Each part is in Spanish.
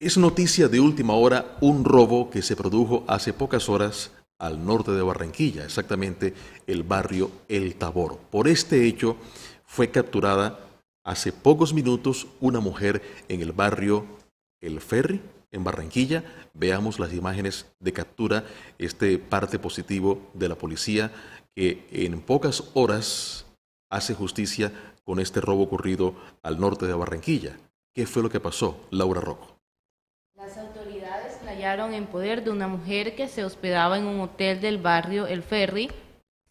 Es noticia de última hora un robo que se produjo hace pocas horas al norte de Barranquilla, exactamente el barrio El Tabor. Por este hecho fue capturada hace pocos minutos una mujer en el barrio El Ferry, en Barranquilla. Veamos las imágenes de captura, este parte positivo de la policía que en pocas horas hace justicia con este robo ocurrido al norte de Barranquilla qué fue lo que pasó. Laura Rocco. Las autoridades hallaron en poder de una mujer que se hospedaba en un hotel del barrio El Ferry,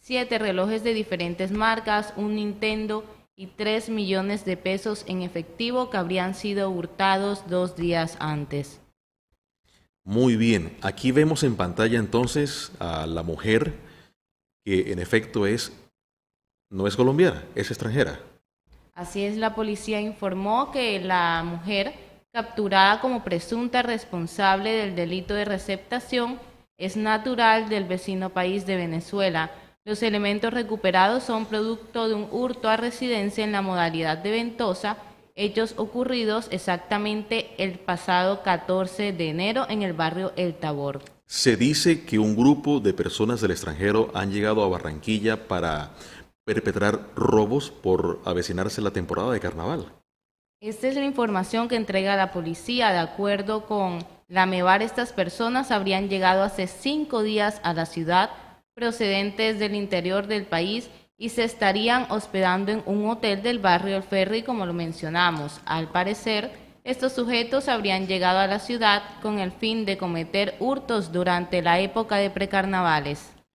siete relojes de diferentes marcas, un Nintendo y tres millones de pesos en efectivo que habrían sido hurtados dos días antes. Muy bien, aquí vemos en pantalla entonces a la mujer que en efecto es no es colombiana, es extranjera. Así es, la policía informó que la mujer capturada como presunta responsable del delito de receptación es natural del vecino país de Venezuela. Los elementos recuperados son producto de un hurto a residencia en la modalidad de ventosa, hechos ocurridos exactamente el pasado 14 de enero en el barrio El Tabor. Se dice que un grupo de personas del extranjero han llegado a Barranquilla para perpetrar robos por avecinarse la temporada de carnaval. Esta es la información que entrega la policía. De acuerdo con la MEVAR, estas personas habrían llegado hace cinco días a la ciudad procedentes del interior del país y se estarían hospedando en un hotel del barrio El Ferry, como lo mencionamos. Al parecer, estos sujetos habrían llegado a la ciudad con el fin de cometer hurtos durante la época de precarnavales.